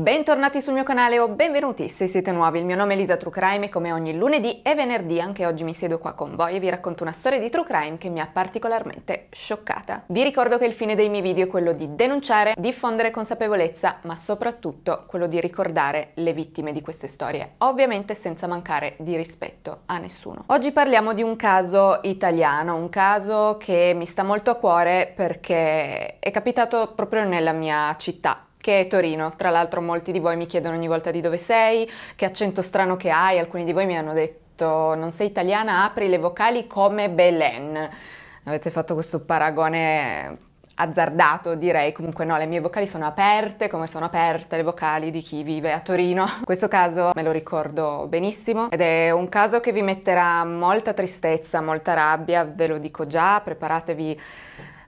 Bentornati sul mio canale o benvenuti se siete nuovi, il mio nome è Elisa True Crime e come ogni lunedì e venerdì anche oggi mi siedo qua con voi e vi racconto una storia di True Crime che mi ha particolarmente scioccata. Vi ricordo che il fine dei miei video è quello di denunciare, diffondere consapevolezza ma soprattutto quello di ricordare le vittime di queste storie, ovviamente senza mancare di rispetto a nessuno. Oggi parliamo di un caso italiano, un caso che mi sta molto a cuore perché è capitato proprio nella mia città che è Torino. Tra l'altro molti di voi mi chiedono ogni volta di dove sei, che accento strano che hai, alcuni di voi mi hanno detto non sei italiana, apri le vocali come Belen. Avete fatto questo paragone azzardato direi, comunque no, le mie vocali sono aperte come sono aperte le vocali di chi vive a Torino. Questo caso me lo ricordo benissimo ed è un caso che vi metterà molta tristezza, molta rabbia, ve lo dico già, preparatevi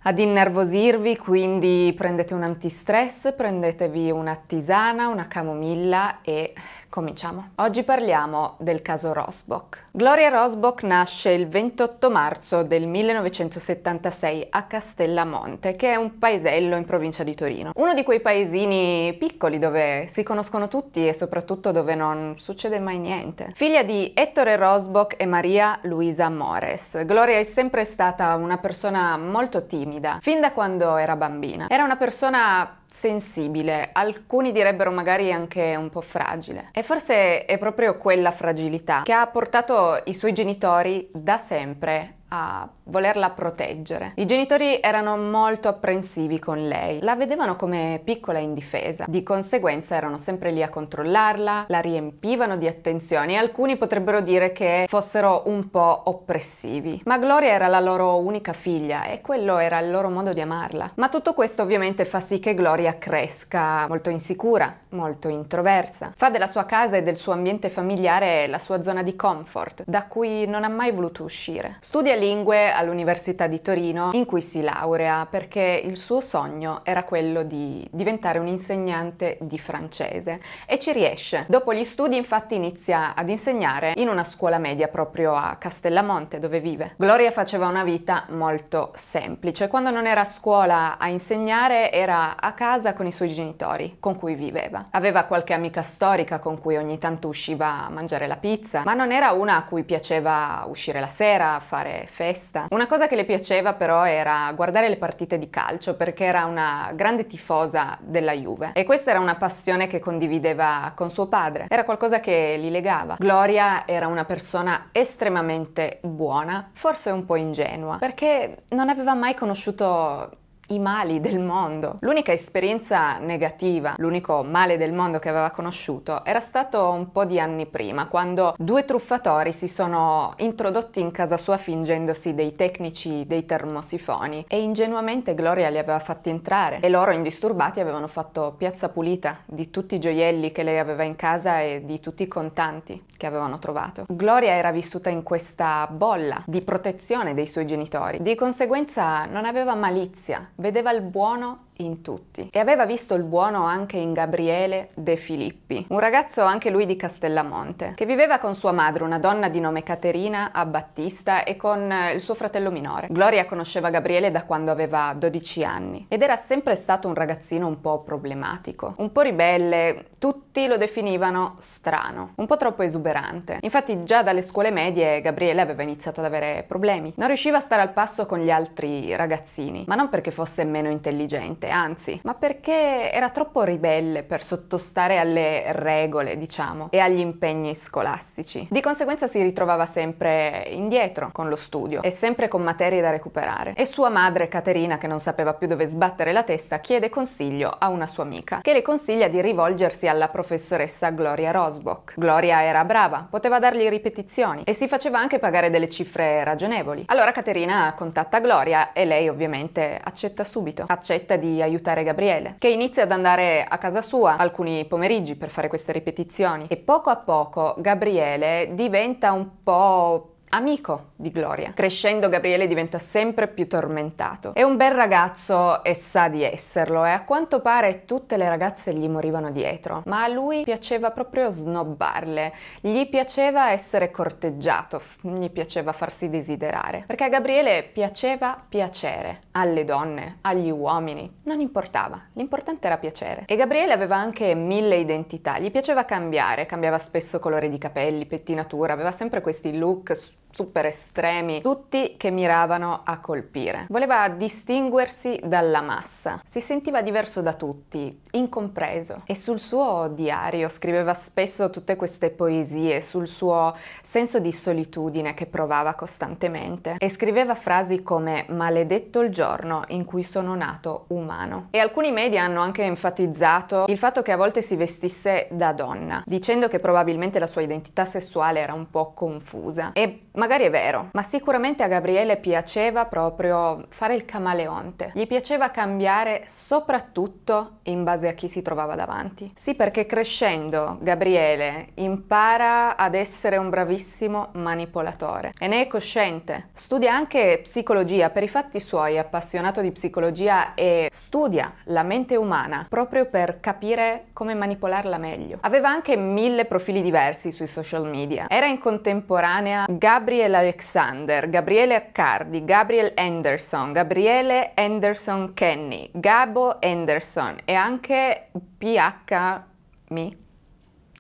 ad innervosirvi, quindi prendete un antistress, prendetevi una tisana, una camomilla e Cominciamo. Oggi parliamo del caso Rosbock. Gloria Rosbock nasce il 28 marzo del 1976 a Castellamonte, che è un paesello in provincia di Torino. Uno di quei paesini piccoli dove si conoscono tutti e soprattutto dove non succede mai niente. Figlia di Ettore Rosbock e Maria Luisa Mores. Gloria è sempre stata una persona molto timida, fin da quando era bambina. Era una persona sensibile, alcuni direbbero magari anche un po' fragile. E forse è proprio quella fragilità che ha portato i suoi genitori da sempre a volerla proteggere. I genitori erano molto apprensivi con lei, la vedevano come piccola e indifesa, di conseguenza erano sempre lì a controllarla, la riempivano di attenzioni e alcuni potrebbero dire che fossero un po' oppressivi. Ma Gloria era la loro unica figlia e quello era il loro modo di amarla. Ma tutto questo ovviamente fa sì che Gloria cresca molto insicura, molto introversa. Fa della sua casa e del suo ambiente familiare la sua zona di comfort, da cui non ha mai voluto uscire. Studia lì Lingue all'Università di Torino in cui si laurea perché il suo sogno era quello di diventare un insegnante di francese e ci riesce. Dopo gli studi infatti inizia ad insegnare in una scuola media proprio a Castellamonte dove vive. Gloria faceva una vita molto semplice, quando non era a scuola a insegnare era a casa con i suoi genitori con cui viveva. Aveva qualche amica storica con cui ogni tanto usciva a mangiare la pizza, ma non era una a cui piaceva uscire la sera, fare festa. Una cosa che le piaceva però era guardare le partite di calcio perché era una grande tifosa della Juve e questa era una passione che condivideva con suo padre, era qualcosa che li legava. Gloria era una persona estremamente buona, forse un po' ingenua, perché non aveva mai conosciuto i mali del mondo. L'unica esperienza negativa, l'unico male del mondo che aveva conosciuto era stato un po' di anni prima, quando due truffatori si sono introdotti in casa sua fingendosi dei tecnici dei termosifoni e ingenuamente Gloria li aveva fatti entrare e loro indisturbati avevano fatto piazza pulita di tutti i gioielli che lei aveva in casa e di tutti i contanti che avevano trovato. Gloria era vissuta in questa bolla di protezione dei suoi genitori, di conseguenza non aveva malizia vedeva il buono in tutti e aveva visto il buono anche in Gabriele De Filippi, un ragazzo anche lui di Castellamonte, che viveva con sua madre, una donna di nome Caterina a Battista e con eh, il suo fratello minore. Gloria conosceva Gabriele da quando aveva 12 anni ed era sempre stato un ragazzino un po' problematico, un po' ribelle, tutti lo definivano strano, un po' troppo esuberante. Infatti già dalle scuole medie Gabriele aveva iniziato ad avere problemi. Non riusciva a stare al passo con gli altri ragazzini, ma non perché fosse meno intelligente, niente, anzi, ma perché era troppo ribelle per sottostare alle regole, diciamo, e agli impegni scolastici. Di conseguenza si ritrovava sempre indietro con lo studio e sempre con materie da recuperare. E sua madre, Caterina, che non sapeva più dove sbattere la testa, chiede consiglio a una sua amica, che le consiglia di rivolgersi alla professoressa Gloria Rosbock. Gloria era brava, poteva dargli ripetizioni e si faceva anche pagare delle cifre ragionevoli. Allora Caterina contatta Gloria e lei ovviamente accetta subito. Accetta di aiutare Gabriele, che inizia ad andare a casa sua alcuni pomeriggi per fare queste ripetizioni e poco a poco Gabriele diventa un po' amico di Gloria. Crescendo Gabriele diventa sempre più tormentato. È un bel ragazzo e sa di esserlo e a quanto pare tutte le ragazze gli morivano dietro, ma a lui piaceva proprio snobbarle, gli piaceva essere corteggiato, gli piaceva farsi desiderare, perché a Gabriele piaceva piacere alle donne, agli uomini, non importava, l'importante era piacere. E Gabriele aveva anche mille identità, gli piaceva cambiare, cambiava spesso colore di capelli, pettinatura, aveva sempre questi look super estremi, tutti che miravano a colpire. Voleva distinguersi dalla massa, si sentiva diverso da tutti, incompreso. E sul suo diario scriveva spesso tutte queste poesie, sul suo senso di solitudine che provava costantemente. E scriveva frasi come maledetto il giorno in cui sono nato umano. E alcuni media hanno anche enfatizzato il fatto che a volte si vestisse da donna, dicendo che probabilmente la sua identità sessuale era un po' confusa. E magari Magari è vero, ma sicuramente a Gabriele piaceva proprio fare il camaleonte. Gli piaceva cambiare soprattutto in base a chi si trovava davanti. Sì, perché crescendo Gabriele impara ad essere un bravissimo manipolatore e ne è cosciente. Studia anche psicologia, per i fatti suoi è appassionato di psicologia e studia la mente umana proprio per capire come manipolarla meglio. Aveva anche mille profili diversi sui social media. Era in contemporanea Gabriele Gabriel Alexander, Gabriele Accardi, Gabriel Anderson, Gabriele Anderson Kenny, Gabo Anderson e anche PHMI.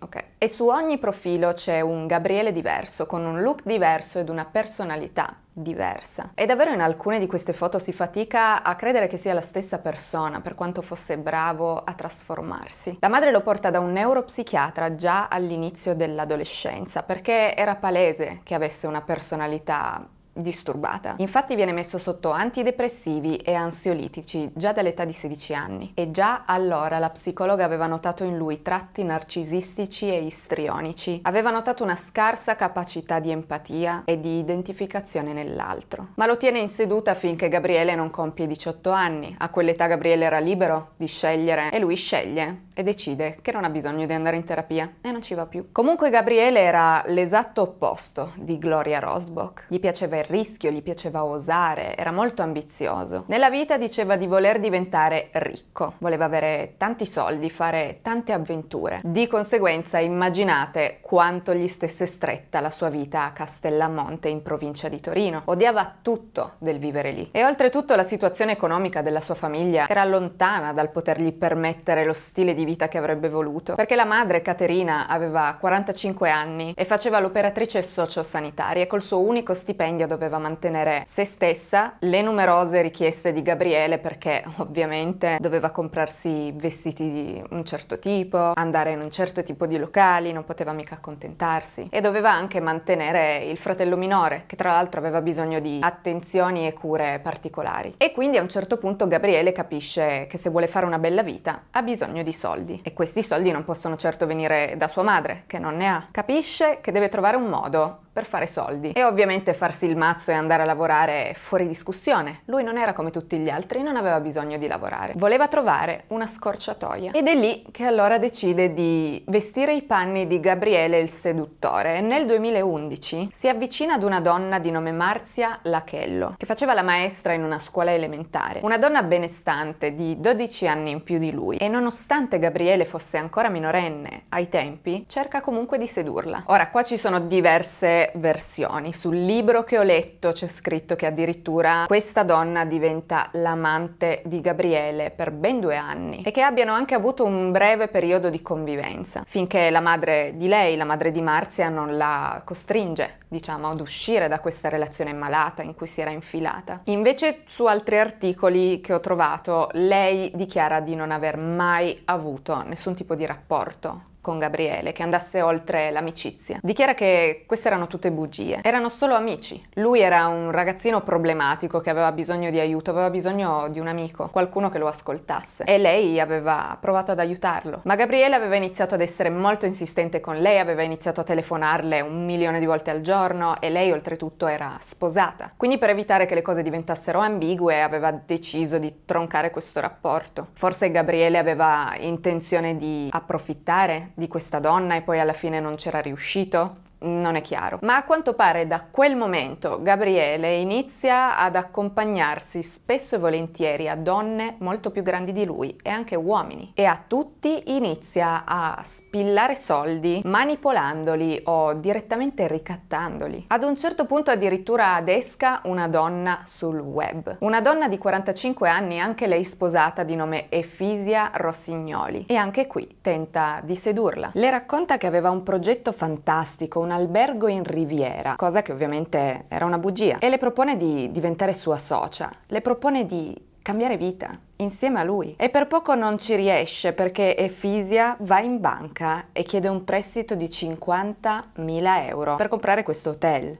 Okay. E su ogni profilo c'è un Gabriele diverso, con un look diverso ed una personalità diversa. E davvero in alcune di queste foto si fatica a credere che sia la stessa persona, per quanto fosse bravo a trasformarsi. La madre lo porta da un neuropsichiatra già all'inizio dell'adolescenza, perché era palese che avesse una personalità disturbata. Infatti viene messo sotto antidepressivi e ansiolitici già dall'età di 16 anni e già allora la psicologa aveva notato in lui tratti narcisistici e istrionici, aveva notato una scarsa capacità di empatia e di identificazione nell'altro. Ma lo tiene in seduta finché Gabriele non compie 18 anni. A quell'età Gabriele era libero di scegliere e lui sceglie e decide che non ha bisogno di andare in terapia e non ci va più. Comunque Gabriele era l'esatto opposto di Gloria Rosbock. Gli piaceva rischio, gli piaceva osare, era molto ambizioso. Nella vita diceva di voler diventare ricco, voleva avere tanti soldi, fare tante avventure. Di conseguenza immaginate quanto gli stesse stretta la sua vita a Castellamonte in provincia di Torino. Odiava tutto del vivere lì e oltretutto la situazione economica della sua famiglia era lontana dal potergli permettere lo stile di vita che avrebbe voluto, perché la madre Caterina aveva 45 anni e faceva l'operatrice sociosanitaria e col suo unico stipendio doveva doveva mantenere se stessa le numerose richieste di Gabriele perché ovviamente doveva comprarsi vestiti di un certo tipo, andare in un certo tipo di locali, non poteva mica accontentarsi e doveva anche mantenere il fratello minore che tra l'altro aveva bisogno di attenzioni e cure particolari. E quindi a un certo punto Gabriele capisce che se vuole fare una bella vita ha bisogno di soldi e questi soldi non possono certo venire da sua madre che non ne ha. Capisce che deve trovare un modo per fare soldi. E ovviamente farsi il mazzo e andare a lavorare fuori discussione. Lui non era come tutti gli altri, non aveva bisogno di lavorare. Voleva trovare una scorciatoia. Ed è lì che allora decide di vestire i panni di Gabriele il seduttore. E nel 2011 si avvicina ad una donna di nome Marzia Lachello, che faceva la maestra in una scuola elementare. Una donna benestante di 12 anni in più di lui. E nonostante Gabriele fosse ancora minorenne ai tempi, cerca comunque di sedurla. Ora, qua ci sono diverse versioni. Sul libro che ho letto c'è scritto che addirittura questa donna diventa l'amante di Gabriele per ben due anni e che abbiano anche avuto un breve periodo di convivenza, finché la madre di lei, la madre di Marzia, non la costringe, diciamo, ad uscire da questa relazione malata in cui si era infilata. Invece su altri articoli che ho trovato, lei dichiara di non aver mai avuto nessun tipo di rapporto con Gabriele, che andasse oltre l'amicizia. Dichiara che queste erano tutte bugie, erano solo amici. Lui era un ragazzino problematico che aveva bisogno di aiuto, aveva bisogno di un amico, qualcuno che lo ascoltasse e lei aveva provato ad aiutarlo. Ma Gabriele aveva iniziato ad essere molto insistente con lei, aveva iniziato a telefonarle un milione di volte al giorno e lei oltretutto era sposata. Quindi per evitare che le cose diventassero ambigue aveva deciso di troncare questo rapporto. Forse Gabriele aveva intenzione di approfittare di questa donna e poi alla fine non c'era riuscito? non è chiaro. Ma a quanto pare da quel momento Gabriele inizia ad accompagnarsi spesso e volentieri a donne molto più grandi di lui e anche uomini e a tutti inizia a spillare soldi manipolandoli o direttamente ricattandoli. Ad un certo punto addirittura adesca una donna sul web. Una donna di 45 anni, anche lei sposata di nome Efisia Rossignoli e anche qui tenta di sedurla. Le racconta che aveva un progetto fantastico, una albergo in Riviera, cosa che ovviamente era una bugia, e le propone di diventare sua socia, le propone di cambiare vita insieme a lui. E per poco non ci riesce perché Efisia va in banca e chiede un prestito di 50.000 euro per comprare questo hotel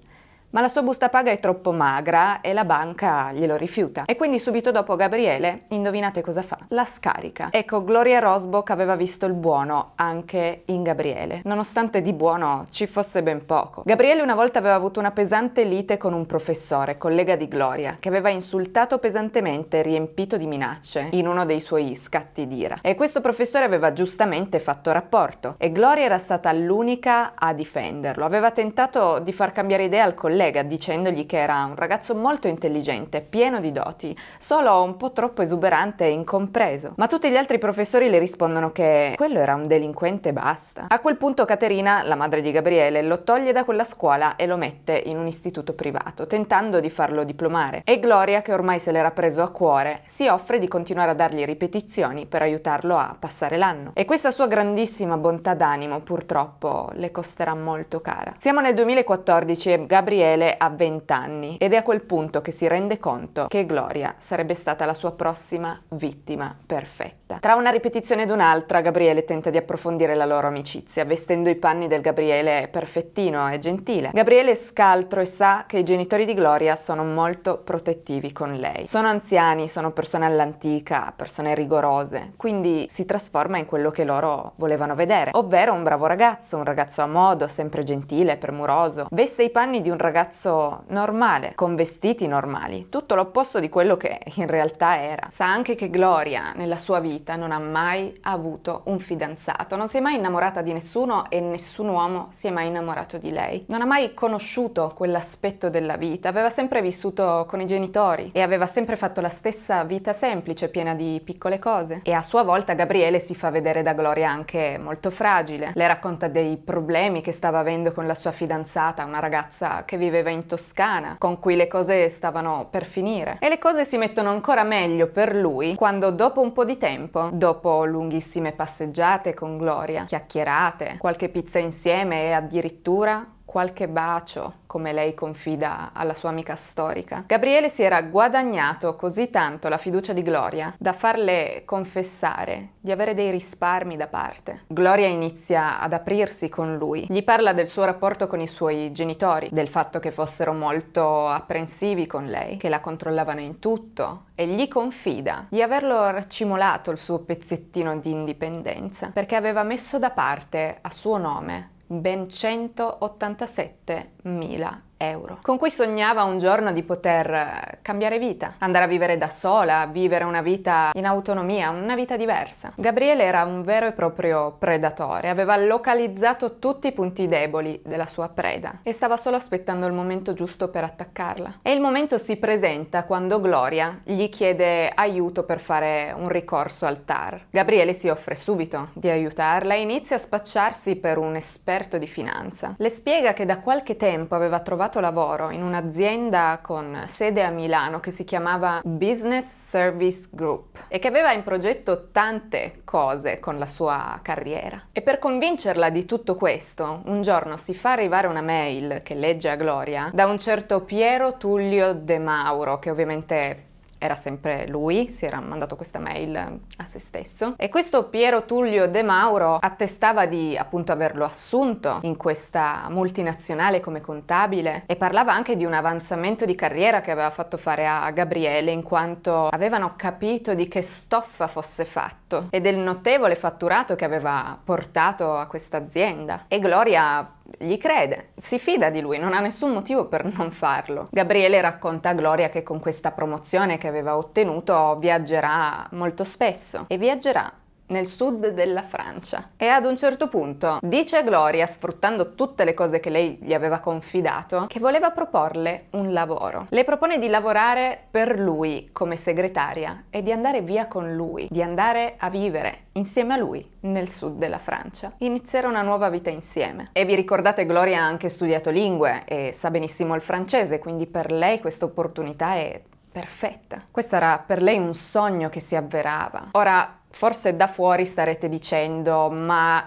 ma la sua busta paga è troppo magra e la banca glielo rifiuta. E quindi subito dopo Gabriele, indovinate cosa fa? La scarica. Ecco, Gloria Rosbock aveva visto il buono anche in Gabriele, nonostante di buono ci fosse ben poco. Gabriele una volta aveva avuto una pesante lite con un professore, collega di Gloria, che aveva insultato pesantemente e riempito di minacce in uno dei suoi scatti d'ira. E questo professore aveva giustamente fatto rapporto e Gloria era stata l'unica a difenderlo. Aveva tentato di far cambiare idea al collega collega dicendogli che era un ragazzo molto intelligente, pieno di doti, solo un po' troppo esuberante e incompreso. Ma tutti gli altri professori le rispondono che quello era un delinquente e basta. A quel punto Caterina, la madre di Gabriele, lo toglie da quella scuola e lo mette in un istituto privato, tentando di farlo diplomare. E Gloria, che ormai se l'era preso a cuore, si offre di continuare a dargli ripetizioni per aiutarlo a passare l'anno. E questa sua grandissima bontà d'animo, purtroppo, le costerà molto cara. Siamo nel 2014 e Gabriele Gabriele ha 20 anni ed è a quel punto che si rende conto che Gloria sarebbe stata la sua prossima vittima perfetta. Tra una ripetizione ed un'altra, Gabriele tenta di approfondire la loro amicizia, vestendo i panni del Gabriele perfettino e gentile. Gabriele è scaltro e sa che i genitori di Gloria sono molto protettivi con lei. Sono anziani, sono persone all'antica, persone rigorose, quindi si trasforma in quello che loro volevano vedere, ovvero un bravo ragazzo, un ragazzo a modo, sempre gentile, premuroso. Veste i panni di un ragazzo ragazzo normale, con vestiti normali, tutto l'opposto di quello che in realtà era. Sa anche che Gloria nella sua vita non ha mai avuto un fidanzato, non si è mai innamorata di nessuno e nessun uomo si è mai innamorato di lei. Non ha mai conosciuto quell'aspetto della vita, aveva sempre vissuto con i genitori e aveva sempre fatto la stessa vita semplice, piena di piccole cose. E a sua volta Gabriele si fa vedere da Gloria anche molto fragile, le racconta dei problemi che stava avendo con la sua fidanzata, una ragazza che vi viveva in Toscana, con cui le cose stavano per finire. E le cose si mettono ancora meglio per lui quando dopo un po' di tempo, dopo lunghissime passeggiate con Gloria, chiacchierate, qualche pizza insieme e addirittura qualche bacio, come lei confida alla sua amica storica. Gabriele si era guadagnato così tanto la fiducia di Gloria da farle confessare di avere dei risparmi da parte. Gloria inizia ad aprirsi con lui, gli parla del suo rapporto con i suoi genitori, del fatto che fossero molto apprensivi con lei, che la controllavano in tutto e gli confida di averlo racimolato il suo pezzettino di indipendenza perché aveva messo da parte a suo nome ben 187.000 euro. Con cui sognava un giorno di poter eh, cambiare vita, andare a vivere da sola, vivere una vita in autonomia, una vita diversa. Gabriele era un vero e proprio predatore, aveva localizzato tutti i punti deboli della sua preda e stava solo aspettando il momento giusto per attaccarla. E il momento si presenta quando Gloria gli chiede aiuto per fare un ricorso al TAR. Gabriele si offre subito di aiutarla e inizia a spacciarsi per un esperto di finanza. Le spiega che da qualche tempo aveva trovato trovato lavoro in un'azienda con sede a Milano che si chiamava Business Service Group e che aveva in progetto tante cose con la sua carriera. E per convincerla di tutto questo, un giorno si fa arrivare una mail che legge a Gloria da un certo Piero Tullio De Mauro, che ovviamente era sempre lui, si era mandato questa mail a se stesso. E questo Piero Tullio De Mauro attestava di appunto averlo assunto in questa multinazionale come contabile e parlava anche di un avanzamento di carriera che aveva fatto fare a Gabriele in quanto avevano capito di che stoffa fosse fatto e del notevole fatturato che aveva portato a questa azienda. E Gloria gli crede, si fida di lui, non ha nessun motivo per non farlo. Gabriele racconta a Gloria che con questa promozione che aveva ottenuto viaggerà molto spesso e viaggerà nel sud della Francia. E ad un certo punto dice a Gloria, sfruttando tutte le cose che lei gli aveva confidato, che voleva proporle un lavoro. Le propone di lavorare per lui come segretaria e di andare via con lui, di andare a vivere insieme a lui nel sud della Francia. Iniziare una nuova vita insieme. E vi ricordate Gloria ha anche studiato lingue e sa benissimo il francese, quindi per lei questa opportunità è perfetta. Questo era per lei un sogno che si avverava. Ora Forse da fuori starete dicendo, ma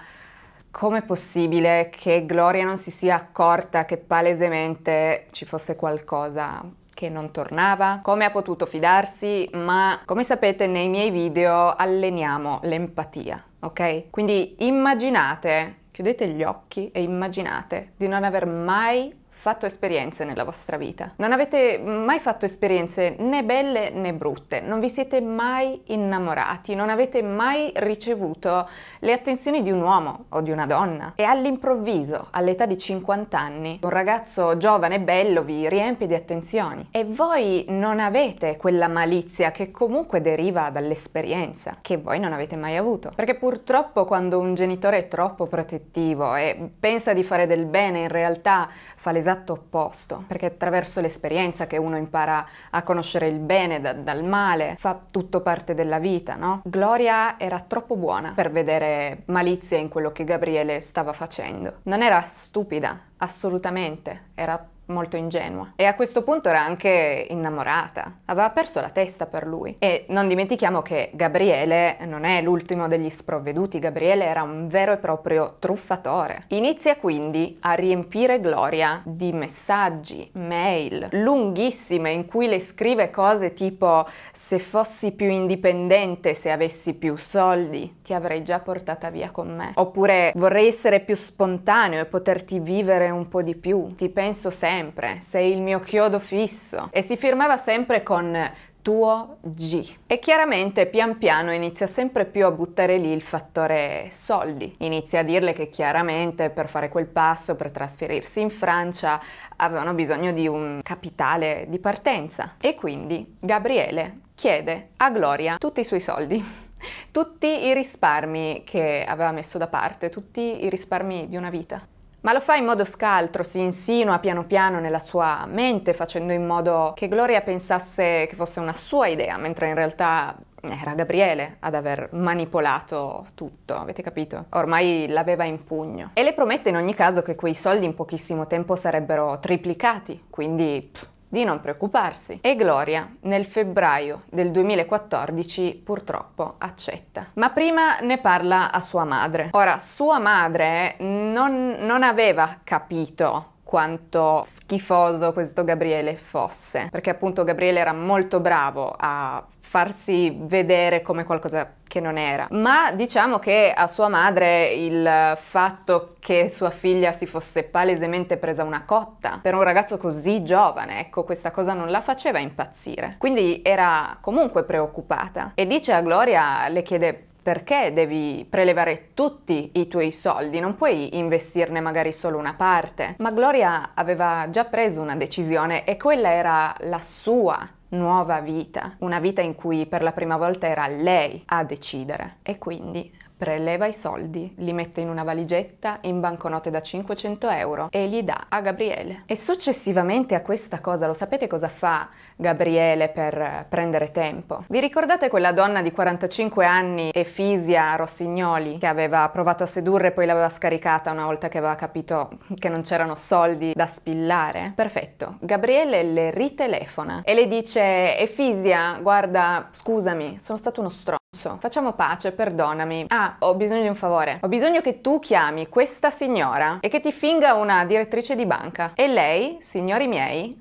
com'è possibile che Gloria non si sia accorta che palesemente ci fosse qualcosa che non tornava? Come ha potuto fidarsi? Ma come sapete nei miei video alleniamo l'empatia, ok? Quindi immaginate, chiudete gli occhi e immaginate di non aver mai fatto esperienze nella vostra vita. Non avete mai fatto esperienze né belle né brutte, non vi siete mai innamorati, non avete mai ricevuto le attenzioni di un uomo o di una donna. E all'improvviso, all'età di 50 anni, un ragazzo giovane e bello vi riempie di attenzioni e voi non avete quella malizia che comunque deriva dall'esperienza, che voi non avete mai avuto. Perché purtroppo quando un genitore è troppo protettivo e pensa di fare del bene, in realtà fa l'esatto l'esatto opposto, perché attraverso l'esperienza che uno impara a conoscere il bene da, dal male, fa tutto parte della vita, no? Gloria era troppo buona per vedere malizia in quello che Gabriele stava facendo. Non era stupida, assolutamente, era molto ingenua. E a questo punto era anche innamorata, aveva perso la testa per lui. E non dimentichiamo che Gabriele non è l'ultimo degli sprovveduti, Gabriele era un vero e proprio truffatore. Inizia quindi a riempire Gloria di messaggi, mail lunghissime in cui le scrive cose tipo se fossi più indipendente, se avessi più soldi, ti avrei già portata via con me. Oppure vorrei essere più spontaneo e poterti vivere un po' di più, ti penso sempre sempre, sei il mio chiodo fisso e si firmava sempre con tuo G. E chiaramente pian piano inizia sempre più a buttare lì il fattore soldi. Inizia a dirle che chiaramente per fare quel passo, per trasferirsi in Francia, avevano bisogno di un capitale di partenza. E quindi Gabriele chiede a Gloria tutti i suoi soldi. Tutti i risparmi che aveva messo da parte, tutti i risparmi di una vita. Ma lo fa in modo scaltro, si insinua piano piano nella sua mente, facendo in modo che Gloria pensasse che fosse una sua idea, mentre in realtà era Gabriele ad aver manipolato tutto, avete capito? Ormai l'aveva in pugno. E le promette in ogni caso che quei soldi in pochissimo tempo sarebbero triplicati, quindi... Pff, di non preoccuparsi. E Gloria nel febbraio del 2014 purtroppo accetta. Ma prima ne parla a sua madre. Ora, sua madre non, non aveva capito quanto schifoso questo Gabriele fosse, perché appunto Gabriele era molto bravo a farsi vedere come qualcosa che non era. Ma diciamo che a sua madre il fatto che sua figlia si fosse palesemente presa una cotta per un ragazzo così giovane, ecco, questa cosa non la faceva impazzire. Quindi era comunque preoccupata e dice a Gloria, le chiede perché devi prelevare tutti i tuoi soldi, non puoi investirne magari solo una parte. Ma Gloria aveva già preso una decisione e quella era la sua nuova vita, una vita in cui per la prima volta era lei a decidere e quindi preleva i soldi, li mette in una valigetta in banconote da 500 euro e li dà a Gabriele. E successivamente a questa cosa, lo sapete cosa fa Gabriele per eh, prendere tempo. Vi ricordate quella donna di 45 anni, Efisia Rossignoli, che aveva provato a sedurre e poi l'aveva scaricata una volta che aveva capito che non c'erano soldi da spillare? Perfetto, Gabriele le ritelefona e le dice Efisia, guarda, scusami, sono stato uno stronzo. Facciamo pace, perdonami. Ah, ho bisogno di un favore. Ho bisogno che tu chiami questa signora e che ti finga una direttrice di banca. E lei, signori miei,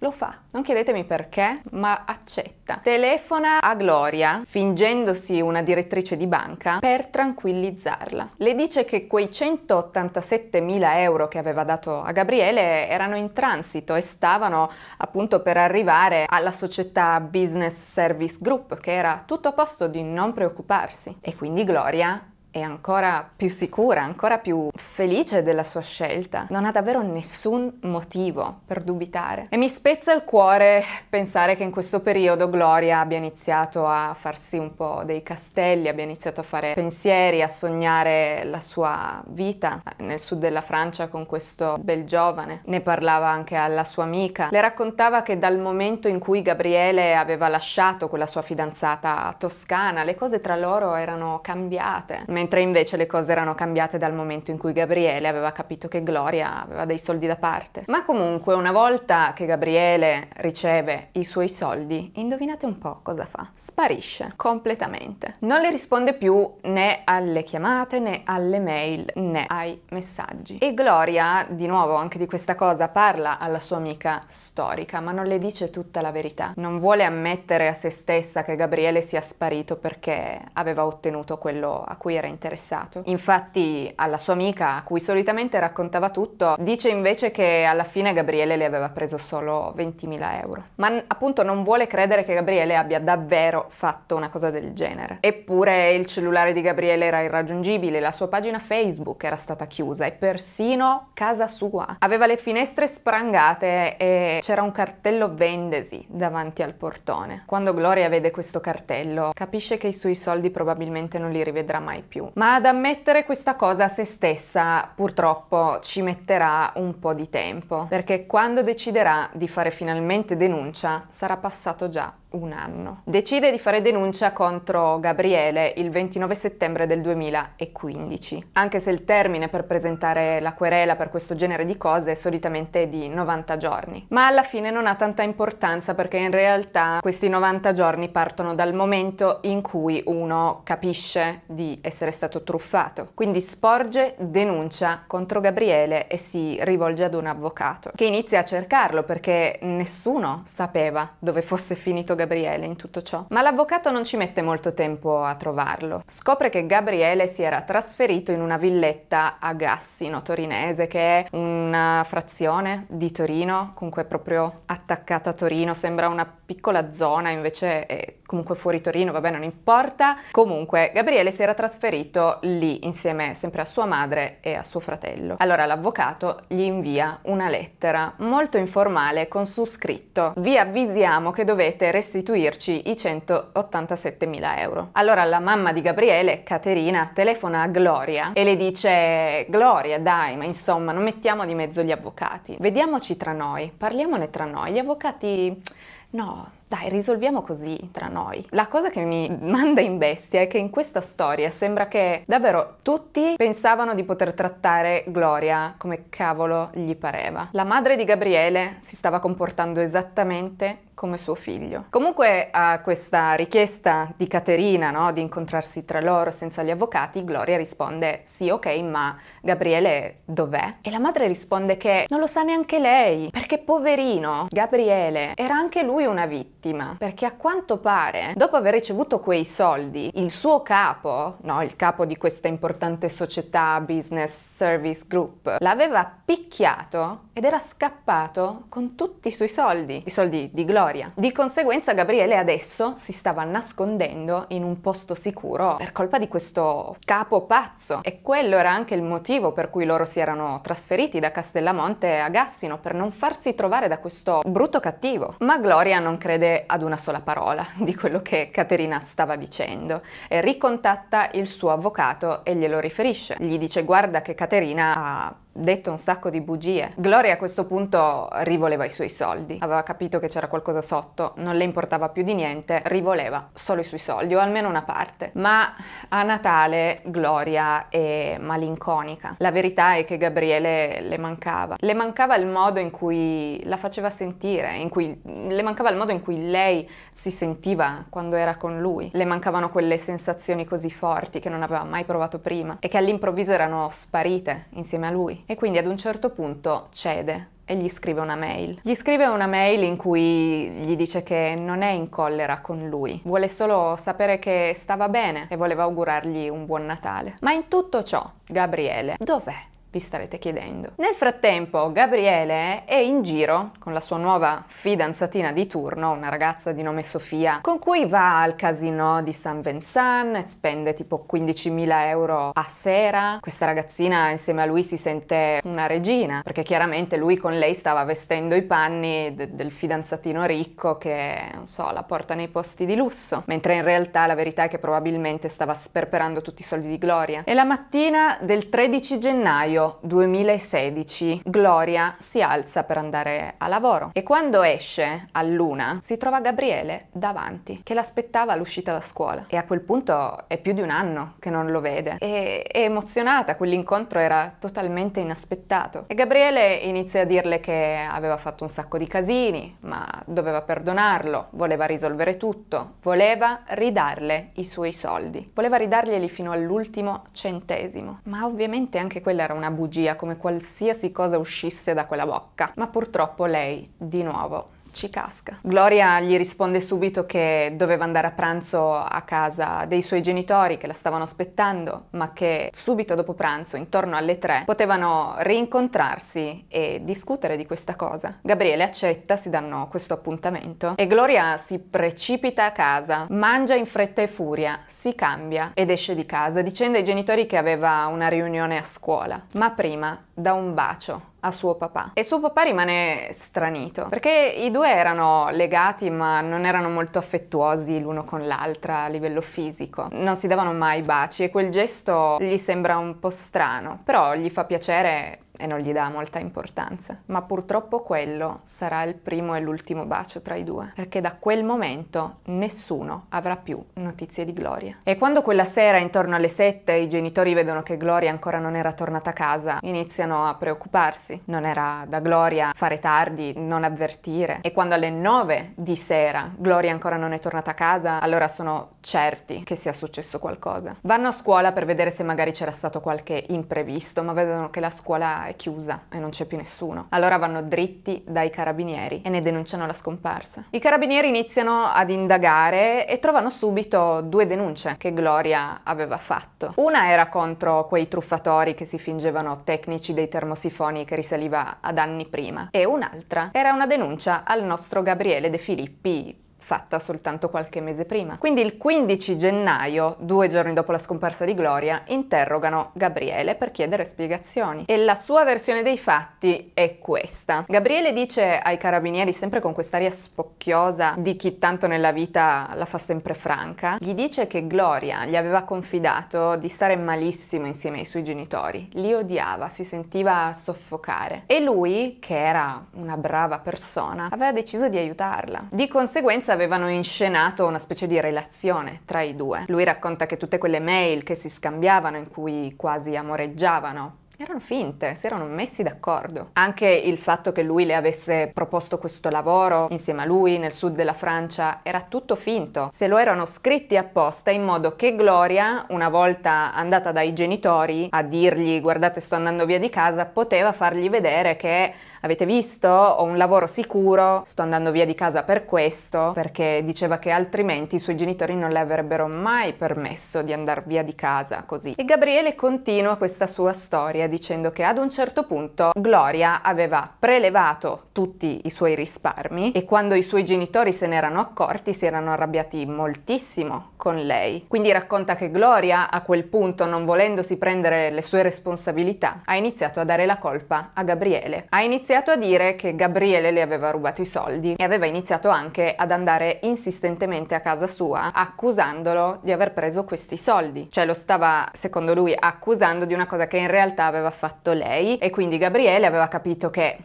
lo fa, non chiedetemi perché, ma accetta. Telefona a Gloria, fingendosi una direttrice di banca, per tranquillizzarla. Le dice che quei 187.000 euro che aveva dato a Gabriele erano in transito e stavano appunto per arrivare alla società Business Service Group, che era tutto a posto di non preoccuparsi. E quindi Gloria è ancora più sicura, ancora più felice della sua scelta. Non ha davvero nessun motivo per dubitare. E mi spezza il cuore pensare che in questo periodo Gloria abbia iniziato a farsi un po' dei castelli, abbia iniziato a fare pensieri, a sognare la sua vita nel sud della Francia con questo bel giovane. Ne parlava anche alla sua amica. Le raccontava che dal momento in cui Gabriele aveva lasciato quella sua fidanzata toscana, le cose tra loro erano cambiate. Mentre mentre invece le cose erano cambiate dal momento in cui Gabriele aveva capito che Gloria aveva dei soldi da parte. Ma comunque una volta che Gabriele riceve i suoi soldi, indovinate un po' cosa fa? Sparisce completamente. Non le risponde più né alle chiamate né alle mail né ai messaggi. E Gloria, di nuovo anche di questa cosa, parla alla sua amica storica, ma non le dice tutta la verità. Non vuole ammettere a se stessa che Gabriele sia sparito perché aveva ottenuto quello a cui era interessato interessato. Infatti alla sua amica, a cui solitamente raccontava tutto, dice invece che alla fine Gabriele le aveva preso solo 20.000 euro. Ma appunto non vuole credere che Gabriele abbia davvero fatto una cosa del genere. Eppure il cellulare di Gabriele era irraggiungibile, la sua pagina Facebook era stata chiusa e persino casa sua. Aveva le finestre sprangate e c'era un cartello vendesi davanti al portone. Quando Gloria vede questo cartello, capisce che i suoi soldi probabilmente non li rivedrà mai più. Ma ad ammettere questa cosa a se stessa purtroppo ci metterà un po' di tempo, perché quando deciderà di fare finalmente denuncia sarà passato già un anno. Decide di fare denuncia contro Gabriele il 29 settembre del 2015, anche se il termine per presentare la querela per questo genere di cose è solitamente di 90 giorni, ma alla fine non ha tanta importanza perché in realtà questi 90 giorni partono dal momento in cui uno capisce di essere stato truffato. Quindi sporge denuncia contro Gabriele e si rivolge ad un avvocato che inizia a cercarlo perché nessuno sapeva dove fosse finito Gabriele Gabriele in tutto ciò. Ma l'avvocato non ci mette molto tempo a trovarlo. Scopre che Gabriele si era trasferito in una villetta a Gassino, torinese, che è una frazione di Torino, comunque proprio attaccata a Torino, sembra una piccola zona, invece è comunque fuori Torino, vabbè non importa. Comunque Gabriele si era trasferito lì insieme sempre a sua madre e a suo fratello. Allora l'avvocato gli invia una lettera molto informale con su scritto vi avvisiamo che dovete restituirci i 187.000 euro. Allora la mamma di Gabriele, Caterina, telefona a Gloria e le dice Gloria dai ma insomma non mettiamo di mezzo gli avvocati, vediamoci tra noi, parliamone tra noi, gli avvocati no dai, risolviamo così tra noi. La cosa che mi manda in bestia è che in questa storia sembra che davvero tutti pensavano di poter trattare Gloria come cavolo gli pareva. La madre di Gabriele si stava comportando esattamente come suo figlio. Comunque a questa richiesta di Caterina no, di incontrarsi tra loro senza gli avvocati, Gloria risponde sì ok ma Gabriele dov'è? E la madre risponde che non lo sa neanche lei perché poverino Gabriele era anche lui una vittima vittima, perché a quanto pare, dopo aver ricevuto quei soldi, il suo capo, no, il capo di questa importante società business service group, l'aveva picchiato ed era scappato con tutti i suoi soldi, i soldi di Gloria. Di conseguenza Gabriele adesso si stava nascondendo in un posto sicuro per colpa di questo capo pazzo e quello era anche il motivo per cui loro si erano trasferiti da Castellamonte a Gassino per non farsi trovare da questo brutto cattivo. Ma Gloria non crede ad una sola parola di quello che Caterina stava dicendo e ricontatta il suo avvocato e glielo riferisce. Gli dice guarda che Caterina ha detto un sacco di bugie. Gloria a questo punto rivoleva i suoi soldi, aveva capito che c'era qualcosa sotto, non le importava più di niente, rivoleva solo i suoi soldi o almeno una parte. Ma a Natale Gloria è malinconica. La verità è che Gabriele le mancava. Le mancava il modo in cui la faceva sentire, in cui le mancava il modo in cui lei si sentiva quando era con lui. Le mancavano quelle sensazioni così forti che non aveva mai provato prima e che all'improvviso erano sparite insieme a lui e quindi ad un certo punto cede e gli scrive una mail. Gli scrive una mail in cui gli dice che non è in collera con lui, vuole solo sapere che stava bene e voleva augurargli un buon Natale. Ma in tutto ciò, Gabriele, dov'è? vi starete chiedendo. Nel frattempo Gabriele è in giro con la sua nuova fidanzatina di turno, una ragazza di nome Sofia, con cui va al casino di San Vincent e spende tipo 15.000 euro a sera. Questa ragazzina insieme a lui si sente una regina, perché chiaramente lui con lei stava vestendo i panni de- del fidanzatino ricco che, non so, la porta nei posti di lusso, mentre in realtà la verità è che probabilmente stava sperperando tutti i soldi di Gloria. E la mattina del 13 gennaio 2016 Gloria si alza per andare a lavoro e quando esce a luna si trova Gabriele davanti che l'aspettava all'uscita da scuola e a quel punto è più di un anno che non lo vede e è emozionata, quell'incontro era totalmente inaspettato e Gabriele inizia a dirle che aveva fatto un sacco di casini ma doveva perdonarlo, voleva risolvere tutto, voleva ridarle i suoi soldi, voleva ridarglieli fino all'ultimo centesimo ma ovviamente anche quella era una bugia, come qualsiasi cosa uscisse da quella bocca, ma purtroppo lei, di nuovo, ci casca. Gloria gli risponde subito che doveva andare a pranzo a casa dei suoi genitori che la stavano aspettando, ma che subito dopo pranzo, intorno alle tre, potevano rincontrarsi e discutere di questa cosa. Gabriele accetta, si danno questo appuntamento e Gloria si precipita a casa, mangia in fretta e furia, si cambia ed esce di casa dicendo ai genitori che aveva una riunione a scuola. Ma prima dà un bacio a suo papà e suo papà rimane stranito perché i due erano legati ma non erano molto affettuosi l'uno con l'altra a livello fisico non si davano mai baci e quel gesto gli sembra un po' strano però gli fa piacere e non gli dà molta importanza. Ma purtroppo quello sarà il primo e l'ultimo bacio tra i due, perché da quel momento nessuno avrà più notizie di Gloria. E quando quella sera intorno alle 7 i genitori vedono che Gloria ancora non era tornata a casa, iniziano a preoccuparsi. Non era da Gloria fare tardi, non avvertire. E quando alle 9 di sera Gloria ancora non è tornata a casa, allora sono certi che sia successo qualcosa. Vanno a scuola per vedere se magari c'era stato qualche imprevisto, ma vedono che la scuola è chiusa e non c'è più nessuno. Allora vanno dritti dai carabinieri e ne denunciano la scomparsa. I carabinieri iniziano ad indagare e trovano subito due denunce che Gloria aveva fatto. Una era contro quei truffatori che si fingevano tecnici dei termosifoni che risaliva ad anni prima e un'altra era una denuncia al nostro Gabriele De Filippi fatta soltanto qualche mese prima. Quindi il 15 gennaio, due giorni dopo la scomparsa di Gloria, interrogano Gabriele per chiedere spiegazioni. E la sua versione dei fatti è questa. Gabriele dice ai carabinieri, sempre con quest'aria spocchiosa di chi tanto nella vita la fa sempre franca, gli dice che Gloria gli aveva confidato di stare malissimo insieme ai suoi genitori. Li odiava, si sentiva soffocare. E lui, che era una brava persona, aveva deciso di aiutarla. Di conseguenza avevano inscenato una specie di relazione tra i due. Lui racconta che tutte quelle mail che si scambiavano in cui quasi amoreggiavano erano finte, si erano messi d'accordo. Anche il fatto che lui le avesse proposto questo lavoro insieme a lui nel sud della Francia era tutto finto. Se lo erano scritti apposta in modo che Gloria, una volta andata dai genitori a dirgli guardate sto andando via di casa, poteva fargli vedere che avete visto, ho un lavoro sicuro, sto andando via di casa per questo, perché diceva che altrimenti i suoi genitori non le avrebbero mai permesso di andare via di casa così. E Gabriele continua questa sua storia dicendo che ad un certo punto Gloria aveva prelevato tutti i suoi risparmi e quando i suoi genitori se n'erano accorti si erano arrabbiati moltissimo con lei. Quindi racconta che Gloria a quel punto, non volendosi prendere le sue responsabilità, ha iniziato a dare la colpa a Gabriele. Ha iniziato iniziato a dire che Gabriele le aveva rubato i soldi e aveva iniziato anche ad andare insistentemente a casa sua accusandolo di aver preso questi soldi. Cioè lo stava, secondo lui, accusando di una cosa che in realtà aveva fatto lei e quindi Gabriele aveva capito che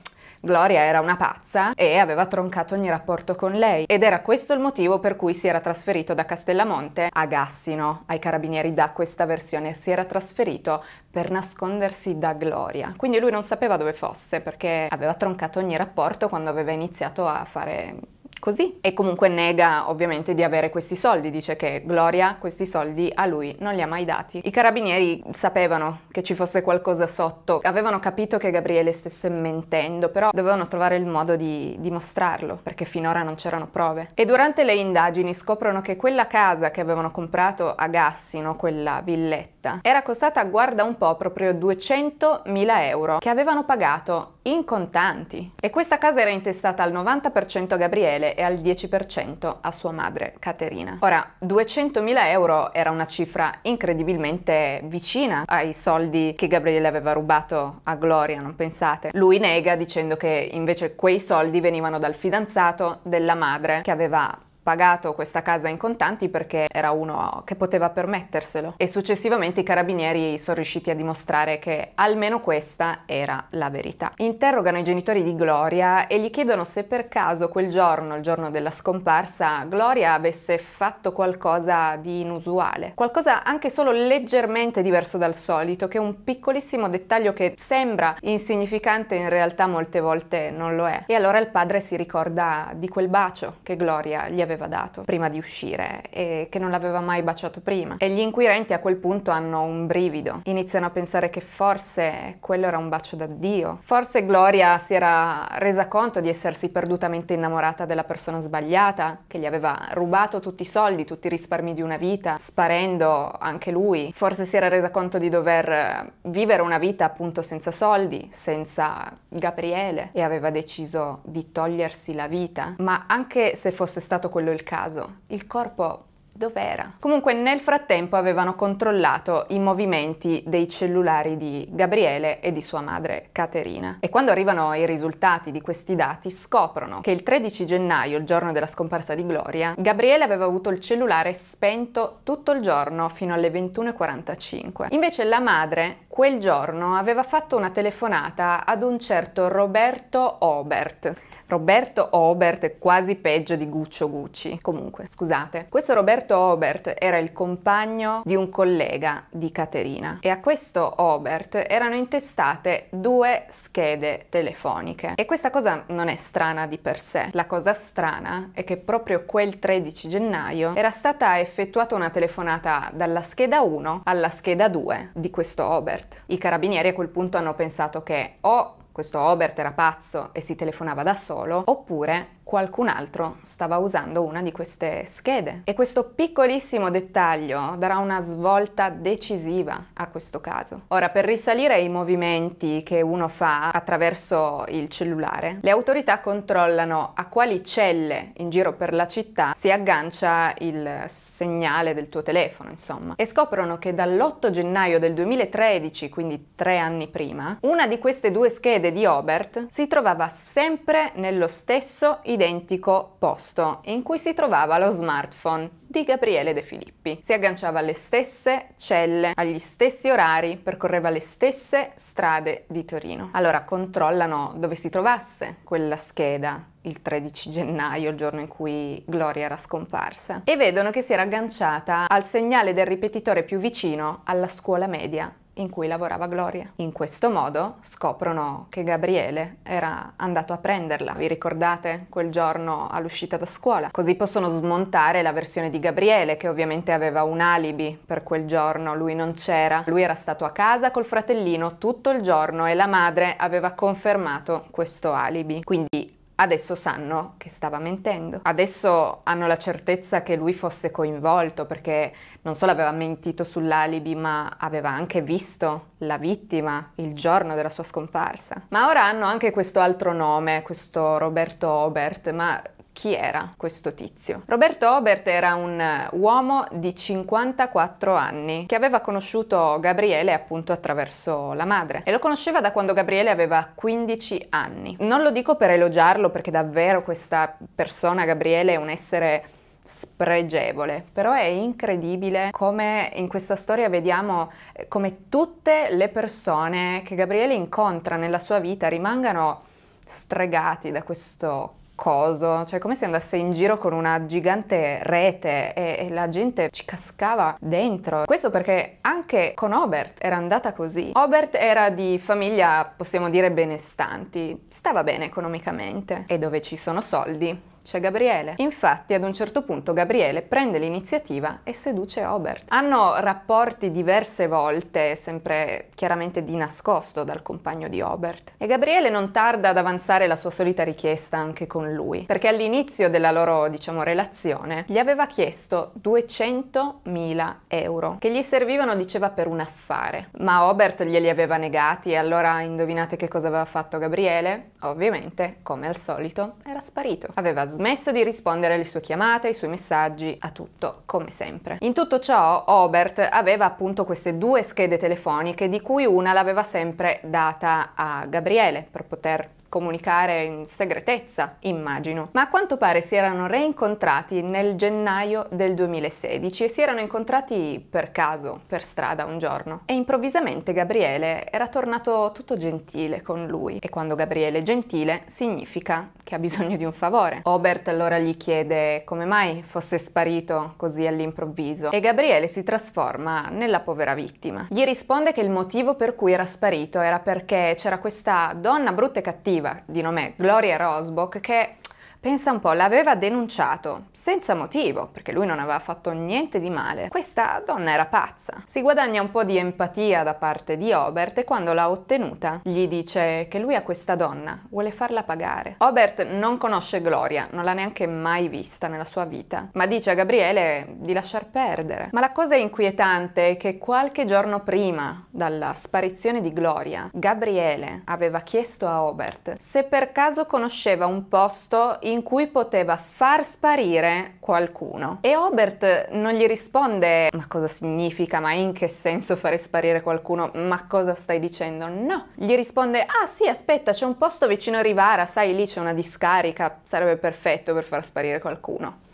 Gloria era una pazza e aveva troncato ogni rapporto con lei ed era questo il motivo per cui si era trasferito da Castellamonte a Gassino, ai carabinieri da questa versione, si era trasferito per nascondersi da Gloria. Quindi lui non sapeva dove fosse perché aveva troncato ogni rapporto quando aveva iniziato a fare così e comunque nega ovviamente di avere questi soldi, dice che Gloria questi soldi a lui non li ha mai dati. I carabinieri sapevano che ci fosse qualcosa sotto, avevano capito che Gabriele stesse mentendo, però dovevano trovare il modo di dimostrarlo perché finora non c'erano prove. E durante le indagini scoprono che quella casa che avevano comprato a Gassino, quella villetta, era costata, guarda un po', proprio 200.000 euro che avevano pagato in contanti. E questa casa era intestata al 90% a Gabriele e al 10% a sua madre, Caterina. Ora, 200.000 euro era una cifra incredibilmente vicina ai soldi che Gabriele aveva rubato a Gloria, non pensate? Lui nega dicendo che invece quei soldi venivano dal fidanzato della madre che aveva pagato questa casa in contanti perché era uno che poteva permetterselo e successivamente i carabinieri sono riusciti a dimostrare che almeno questa era la verità. Interrogano i genitori di Gloria e gli chiedono se per caso quel giorno, il giorno della scomparsa, Gloria avesse fatto qualcosa di inusuale, qualcosa anche solo leggermente diverso dal solito, che è un piccolissimo dettaglio che sembra insignificante in realtà molte volte non lo è. E allora il padre si ricorda di quel bacio che Gloria gli aveva aveva dato prima di uscire e che non l'aveva mai baciato prima. E gli inquirenti a quel punto hanno un brivido, iniziano a pensare che forse quello era un bacio d'addio. Forse Gloria si era resa conto di essersi perdutamente innamorata della persona sbagliata, che gli aveva rubato tutti i soldi, tutti i risparmi di una vita, sparendo anche lui. Forse si era resa conto di dover eh, vivere una vita appunto senza soldi, senza Gabriele e aveva deciso di togliersi la vita. Ma anche se fosse stato quello quello il caso. Il corpo dov'era? Comunque nel frattempo avevano controllato i movimenti dei cellulari di Gabriele e di sua madre Caterina e quando arrivano i risultati di questi dati scoprono che il 13 gennaio, il giorno della scomparsa di Gloria, Gabriele aveva avuto il cellulare spento tutto il giorno fino alle 21.45. Invece la madre quel giorno aveva fatto una telefonata ad un certo Roberto Obert Roberto Obert è quasi peggio di Guccio Gucci. Comunque, scusate. Questo Roberto Obert era il compagno di un collega di Caterina e a questo Obert erano intestate due schede telefoniche. E questa cosa non è strana di per sé. La cosa strana è che proprio quel 13 gennaio era stata effettuata una telefonata dalla scheda 1 alla scheda 2 di questo Obert. I carabinieri a quel punto hanno pensato che o questo Obert era pazzo e si telefonava da solo, oppure qualcun altro stava usando una di queste schede. E questo piccolissimo dettaglio darà una svolta decisiva a questo caso. Ora, per risalire ai movimenti che uno fa attraverso il cellulare, le autorità controllano a quali celle in giro per la città si aggancia il segnale del tuo telefono, insomma, e scoprono che dall'8 gennaio del 2013, quindi tre anni prima, una di queste due schede di Obert si trovava sempre nello stesso identico identico posto in cui si trovava lo smartphone di Gabriele De Filippi. Si agganciava alle stesse celle, agli stessi orari, percorreva le stesse strade di Torino. Allora controllano dove si trovasse quella scheda il 13 gennaio, il giorno in cui Gloria era scomparsa, e vedono che si era agganciata al segnale del ripetitore più vicino alla scuola media in cui lavorava Gloria. In questo modo scoprono che Gabriele era andato a prenderla. Vi ricordate quel giorno all'uscita da scuola? Così possono smontare la versione di Gabriele che ovviamente aveva un alibi per quel giorno, lui non c'era, lui era stato a casa col fratellino tutto il giorno e la madre aveva confermato questo alibi. Quindi Adesso sanno che stava mentendo. Adesso hanno la certezza che lui fosse coinvolto perché non solo aveva mentito sull'alibi, ma aveva anche visto la vittima il giorno della sua scomparsa. Ma ora hanno anche questo altro nome, questo Roberto Obert, ma chi era questo tizio. Roberto Obert era un eh, uomo di 54 anni che aveva conosciuto Gabriele appunto attraverso la madre e lo conosceva da quando Gabriele aveva 15 anni. Non lo dico per elogiarlo perché davvero questa persona Gabriele è un essere spregevole, però è incredibile come in questa storia vediamo eh, come tutte le persone che Gabriele incontra nella sua vita rimangano stregati da questo coso, cioè come se andasse in giro con una gigante rete e, e la gente ci cascava dentro. Questo perché anche con Obert era andata così. Obert era di famiglia, possiamo dire, benestanti, stava bene economicamente e dove ci sono soldi c'è Gabriele. Infatti ad un certo punto Gabriele prende l'iniziativa e seduce Obert. Hanno rapporti diverse volte, sempre chiaramente di nascosto dal compagno di Obert. E Gabriele non tarda ad avanzare la sua solita richiesta anche con lui, perché all'inizio della loro, diciamo, relazione gli aveva chiesto 200.000 euro, che gli servivano, diceva, per un affare. Ma Obert glieli aveva negati e allora indovinate che cosa aveva fatto Gabriele? Ovviamente, come al solito, era sparito. Aveva smesso di rispondere alle sue chiamate, ai suoi messaggi, a tutto, come sempre. In tutto ciò, Obert aveva appunto queste due schede telefoniche di cui una l'aveva sempre data a Gabriele per poter comunicare in segretezza, immagino. Ma a quanto pare si erano reincontrati nel gennaio del 2016 e si erano incontrati per caso, per strada un giorno. E improvvisamente Gabriele era tornato tutto gentile con lui. E quando Gabriele è gentile significa che ha bisogno di un favore. Obert allora gli chiede come mai fosse sparito così all'improvviso e Gabriele si trasforma nella povera vittima. Gli risponde che il motivo per cui era sparito era perché c'era questa donna brutta e cattiva sportiva di nome Gloria Rosbock che Pensa un po', l'aveva denunciato, senza motivo, perché lui non aveva fatto niente di male. Questa donna era pazza. Si guadagna un po' di empatia da parte di Obert e quando l'ha ottenuta gli dice che lui ha questa donna, vuole farla pagare. Obert non conosce Gloria, non l'ha neanche mai vista nella sua vita, ma dice a Gabriele di lasciar perdere. Ma la cosa inquietante è che qualche giorno prima dalla sparizione di Gloria, Gabriele aveva chiesto a Obert se per caso conosceva un posto in in cui poteva far sparire qualcuno. E Obert non gli risponde ma cosa significa, ma in che senso fare sparire qualcuno, ma cosa stai dicendo? No, gli risponde ah sì aspetta c'è un posto vicino a Rivara, sai lì c'è una discarica, sarebbe perfetto per far sparire qualcuno.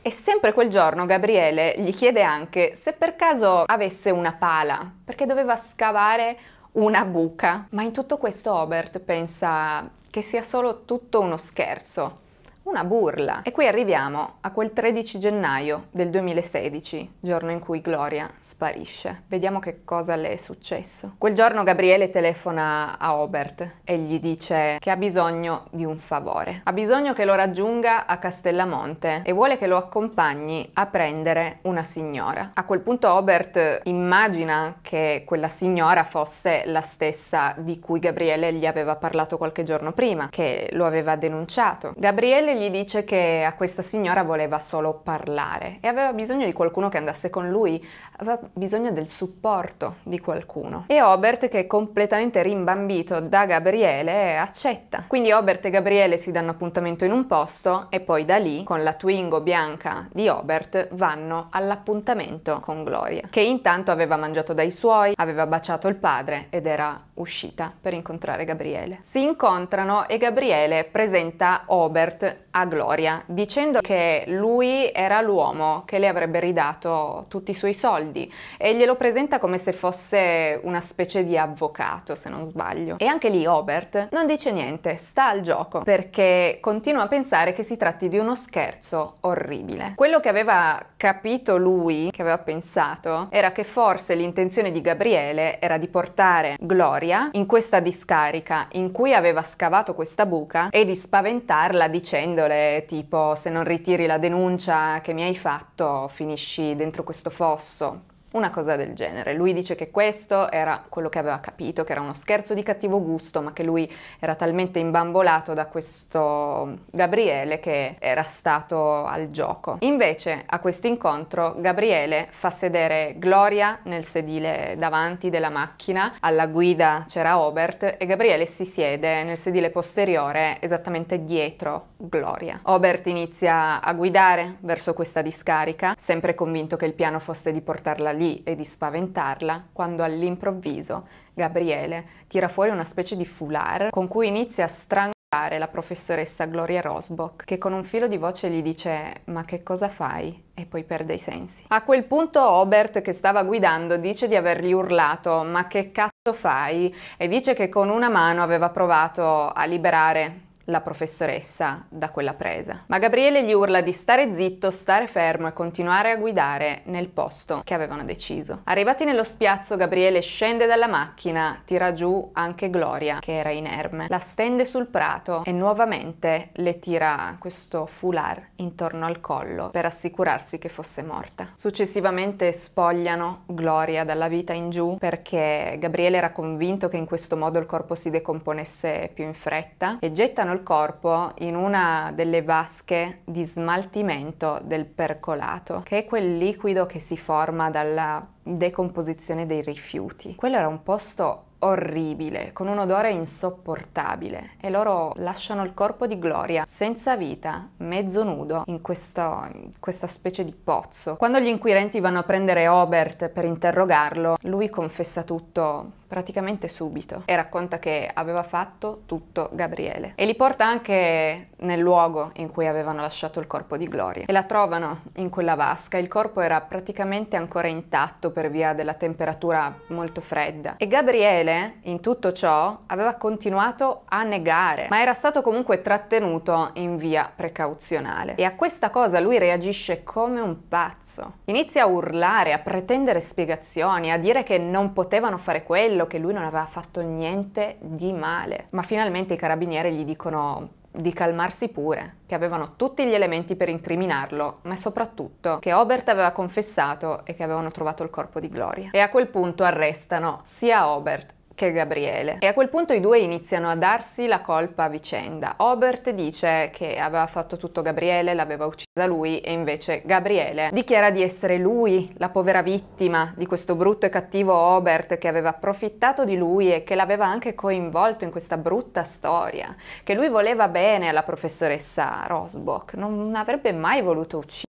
E sempre quel giorno Gabriele gli chiede anche se per caso avesse una pala, perché doveva scavare una buca. Ma in tutto questo Obert pensa che sia solo tutto uno scherzo una burla. E qui arriviamo a quel 13 gennaio del 2016, giorno in cui Gloria sparisce. Vediamo che cosa le è successo. Quel giorno Gabriele telefona a Obert e gli dice che ha bisogno di un favore. Ha bisogno che lo raggiunga a Castellamonte e vuole che lo accompagni a prendere una signora. A quel punto Obert immagina che quella signora fosse la stessa di cui Gabriele gli aveva parlato qualche giorno prima, che lo aveva denunciato. Gabriele gli dice che a questa signora voleva solo parlare e aveva bisogno di qualcuno che andasse con lui, aveva bisogno del supporto di qualcuno. E Obert, che è completamente rimbambito da Gabriele, accetta. Quindi Obert e Gabriele si danno appuntamento in un posto e poi da lì, con la Twingo bianca di Obert, vanno all'appuntamento con Gloria, che intanto aveva mangiato dai suoi, aveva baciato il padre ed era uscita per incontrare Gabriele. Si incontrano e Gabriele presenta Obert a Gloria, dicendo che lui era l'uomo che le avrebbe ridato tutti i suoi soldi e glielo presenta come se fosse una specie di avvocato, se non sbaglio. E anche lì Obert non dice niente, sta al gioco, perché continua a pensare che si tratti di uno scherzo orribile. Quello che aveva capito lui, che aveva pensato, era che forse l'intenzione di Gabriele era di portare Gloria in questa discarica in cui aveva scavato questa buca e di spaventarla dicendo indole, tipo se non ritiri la denuncia che mi hai fatto finisci dentro questo fosso, una cosa del genere. Lui dice che questo era quello che aveva capito, che era uno scherzo di cattivo gusto, ma che lui era talmente imbambolato da questo Gabriele che era stato al gioco. Invece a questo incontro Gabriele fa sedere Gloria nel sedile davanti della macchina, alla guida c'era Obert e Gabriele si siede nel sedile posteriore esattamente dietro Gloria. Obert inizia a guidare verso questa discarica, sempre convinto che il piano fosse di portarla al lì e di spaventarla quando all'improvviso Gabriele tira fuori una specie di foulard con cui inizia a strangolare la professoressa Gloria Rosbock, che con un filo di voce gli dice ma che cosa fai? E poi perde i sensi. A quel punto Obert, che stava guidando, dice di avergli urlato ma che cazzo fai? E dice che con una mano aveva provato a liberare la professoressa da quella presa. Ma Gabriele gli urla di stare zitto, stare fermo e continuare a guidare nel posto che avevano deciso. Arrivati nello spiazzo, Gabriele scende dalla macchina, tira giù anche Gloria, che era inerme, la stende sul prato e nuovamente le tira questo foulard intorno al collo per assicurarsi che fosse morta. Successivamente spogliano Gloria dalla vita in giù perché Gabriele era convinto che in questo modo il corpo si decomponesse più in fretta e gettano il il corpo in una delle vasche di smaltimento del percolato, che è quel liquido che si forma dalla decomposizione dei rifiuti. Quello era un posto orribile, con un odore insopportabile e loro lasciano il corpo di Gloria senza vita, mezzo nudo, in, questo, in, questa specie di pozzo. Quando gli inquirenti vanno a prendere Obert per interrogarlo, lui confessa tutto praticamente subito e racconta che aveva fatto tutto Gabriele e li porta anche nel luogo in cui avevano lasciato il corpo di Gloria e la trovano in quella vasca, il corpo era praticamente ancora intatto per via della temperatura molto fredda e Gabriele Emanuele, in tutto ciò, aveva continuato a negare, ma era stato comunque trattenuto in via precauzionale. E a questa cosa lui reagisce come un pazzo. Inizia a urlare, a pretendere spiegazioni, a dire che non potevano fare quello, che lui non aveva fatto niente di male. Ma finalmente i carabinieri gli dicono di calmarsi pure, che avevano tutti gli elementi per incriminarlo, ma soprattutto che Obert aveva confessato e che avevano trovato il corpo di Gloria. E a quel punto arrestano sia Obert che Gabriele. E a quel punto i due iniziano a darsi la colpa a vicenda. Obert dice che aveva fatto tutto Gabriele, l'aveva uccisa lui e invece Gabriele dichiara di essere lui la povera vittima di questo brutto e cattivo Obert che aveva approfittato di lui e che l'aveva anche coinvolto in questa brutta storia, che lui voleva bene alla professoressa Rosbock, non avrebbe mai voluto uccidere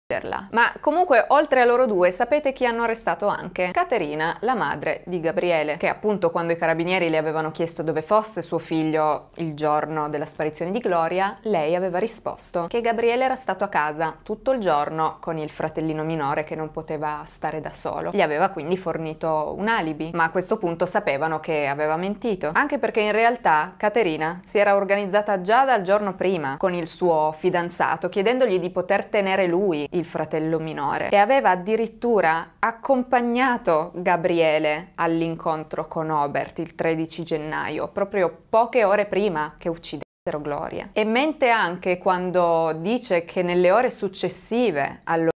ma comunque oltre a loro due sapete chi hanno arrestato anche? Caterina, la madre di Gabriele, che appunto quando i carabinieri le avevano chiesto dove fosse suo figlio il giorno della sparizione di Gloria, lei aveva risposto che Gabriele era stato a casa tutto il giorno con il fratellino minore che non poteva stare da solo. Gli aveva quindi fornito un alibi, ma a questo punto sapevano che aveva mentito, anche perché in realtà Caterina si era organizzata già dal giorno prima con il suo fidanzato chiedendogli di poter tenere lui il fratello minore e aveva addirittura accompagnato Gabriele all'incontro con Obert il 13 gennaio, proprio poche ore prima che uccidesse. Gloria. E mente anche quando dice che nelle ore successive allora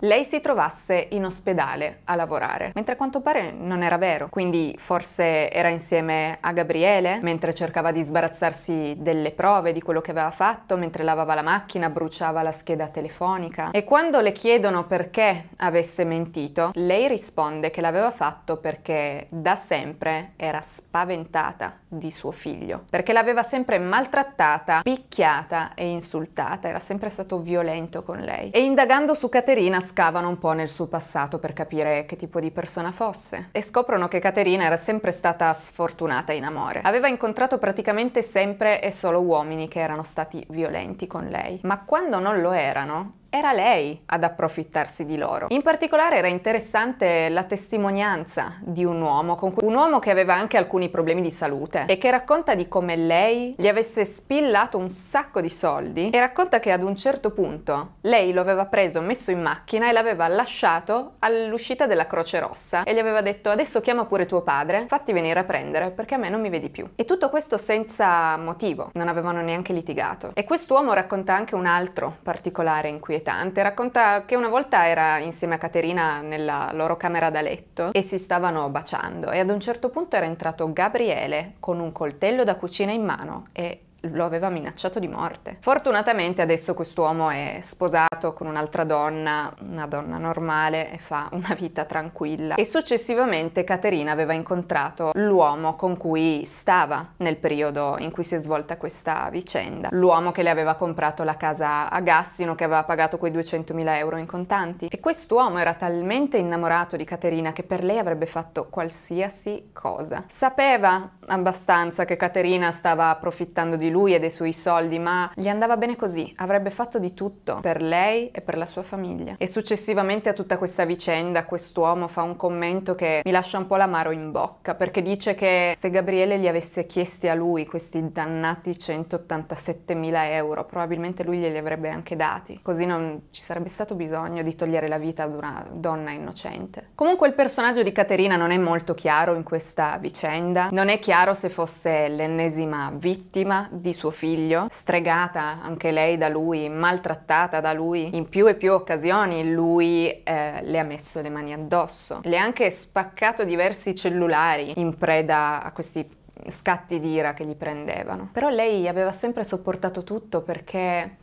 lei si trovasse in ospedale a lavorare, mentre a quanto pare non era vero. Quindi forse era insieme a Gabriele mentre cercava di sbarazzarsi delle prove di quello che aveva fatto, mentre lavava la macchina, bruciava la scheda telefonica. E quando le chiedono perché avesse mentito, lei risponde che l'aveva fatto perché da sempre era spaventata di suo figlio, perché l'aveva sempre maltrattata, picchiata e insultata, era sempre stato violento con lei. E indagando su Caterina scavano un po' nel suo passato per capire che tipo di persona fosse e scoprono che Caterina era sempre stata sfortunata in amore. Aveva incontrato praticamente sempre e solo uomini che erano stati violenti con lei, ma quando non lo erano, era lei ad approfittarsi di loro. In particolare era interessante la testimonianza di un uomo, cui, un uomo che aveva anche alcuni problemi di salute e che racconta di come lei gli avesse spillato un sacco di soldi e racconta che ad un certo punto lei lo aveva preso, messo in macchina e l'aveva lasciato all'uscita della Croce Rossa e gli aveva detto adesso chiama pure tuo padre, fatti venire a prendere perché a me non mi vedi più. E tutto questo senza motivo, non avevano neanche litigato. E quest'uomo racconta anche un altro particolare in cui inquietante. Racconta che una volta era insieme a Caterina nella loro camera da letto e si stavano baciando e ad un certo punto era entrato Gabriele con un coltello da cucina in mano e lo aveva minacciato di morte. Fortunatamente adesso quest'uomo è sposato con un'altra donna, una donna normale, e fa una vita tranquilla. E successivamente Caterina aveva incontrato l'uomo con cui stava nel periodo in cui si è svolta questa vicenda. L'uomo che le aveva comprato la casa a Gassino, che aveva pagato quei 200.000 euro in contanti. E quest'uomo era talmente innamorato di Caterina che per lei avrebbe fatto qualsiasi cosa. Sapeva abbastanza che Caterina stava approfittando di lui e dei suoi soldi, ma gli andava bene così, avrebbe fatto di tutto per lei e per la sua famiglia. E successivamente a tutta questa vicenda, quest'uomo fa un commento che mi lascia un po' l'amaro in bocca, perché dice che se Gabriele gli avesse chiesti a lui questi dannati 187.000 euro, probabilmente lui glieli avrebbe anche dati, così non ci sarebbe stato bisogno di togliere la vita ad una donna innocente. Comunque il personaggio di Caterina non è molto chiaro in questa vicenda, non è chiaro se fosse l'ennesima vittima di suo figlio, stregata anche lei da lui, maltrattata da lui, in più e più occasioni lui eh, le ha messo le mani addosso, le ha anche spaccato diversi cellulari in preda a questi scatti d'ira che gli prendevano. Però lei aveva sempre sopportato tutto perché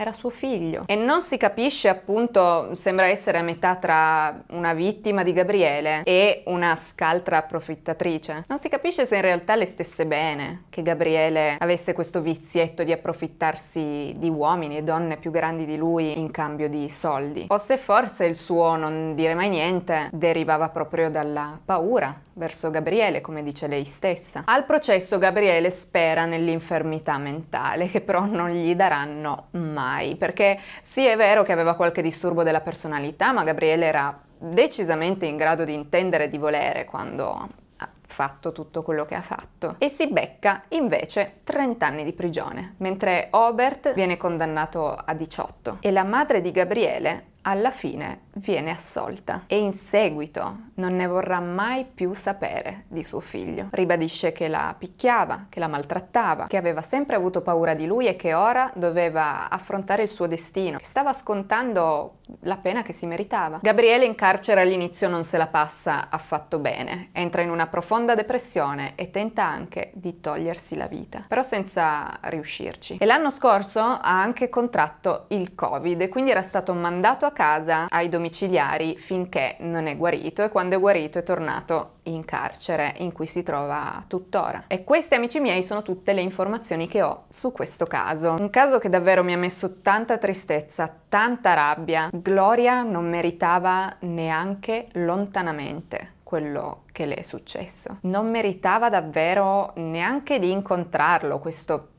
era suo figlio. E non si capisce appunto, sembra essere a metà tra una vittima di Gabriele e una scaltra approfittatrice. Non si capisce se in realtà le stesse bene, che Gabriele avesse questo vizietto di approfittarsi di uomini e donne più grandi di lui in cambio di soldi. O se forse il suo non dire mai niente derivava proprio dalla paura verso Gabriele, come dice lei stessa. Al processo Gabriele spera nell'infermità mentale, che però non gli daranno mai mai, perché sì è vero che aveva qualche disturbo della personalità, ma Gabriele era decisamente in grado di intendere e di volere quando ha fatto tutto quello che ha fatto e si becca invece 30 anni di prigione, mentre Obert viene condannato a 18 e la madre di Gabriele alla fine viene assolta e in seguito non ne vorrà mai più sapere di suo figlio. Ribadisce che la picchiava, che la maltrattava, che aveva sempre avuto paura di lui e che ora doveva affrontare il suo destino, che stava scontando la pena che si meritava. Gabriele in carcere all'inizio non se la passa affatto bene, entra in una profonda depressione e tenta anche di togliersi la vita, però senza riuscirci. E l'anno scorso ha anche contratto il Covid, quindi era stato mandato a casa ai domiciliari domiciliari finché non è guarito e quando è guarito è tornato in carcere in cui si trova tuttora. E queste amici miei sono tutte le informazioni che ho su questo caso. Un caso che davvero mi ha messo tanta tristezza, tanta rabbia. Gloria non meritava neanche lontanamente quello che le è successo. Non meritava davvero neanche di incontrarlo questo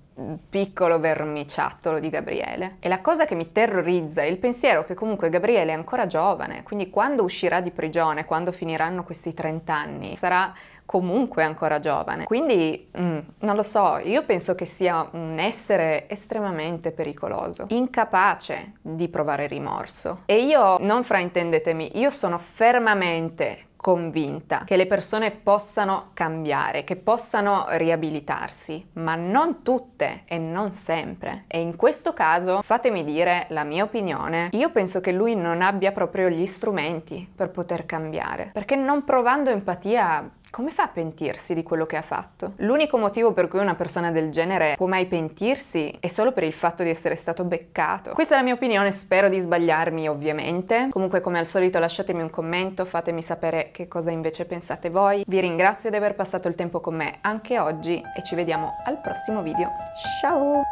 piccolo vermiciattolo di Gabriele. E la cosa che mi terrorizza è il pensiero che comunque Gabriele è ancora giovane, quindi quando uscirà di prigione, quando finiranno questi 30 anni, sarà comunque ancora giovane. Quindi mm, non lo so, io penso che sia un essere estremamente pericoloso, incapace di provare rimorso. E io, non fraintendetemi, io sono fermamente convinta che le persone possano cambiare, che possano riabilitarsi, ma non tutte e non sempre. E in questo caso, fatemi dire la mia opinione, io penso che lui non abbia proprio gli strumenti per poter cambiare, perché non provando empatia come fa a pentirsi di quello che ha fatto? L'unico motivo per cui una persona del genere può mai pentirsi è solo per il fatto di essere stato beccato. Questa è la mia opinione, spero di sbagliarmi ovviamente. Comunque come al solito lasciatemi un commento, fatemi sapere che cosa invece pensate voi. Vi ringrazio di aver passato il tempo con me anche oggi e ci vediamo al prossimo video. Ciao!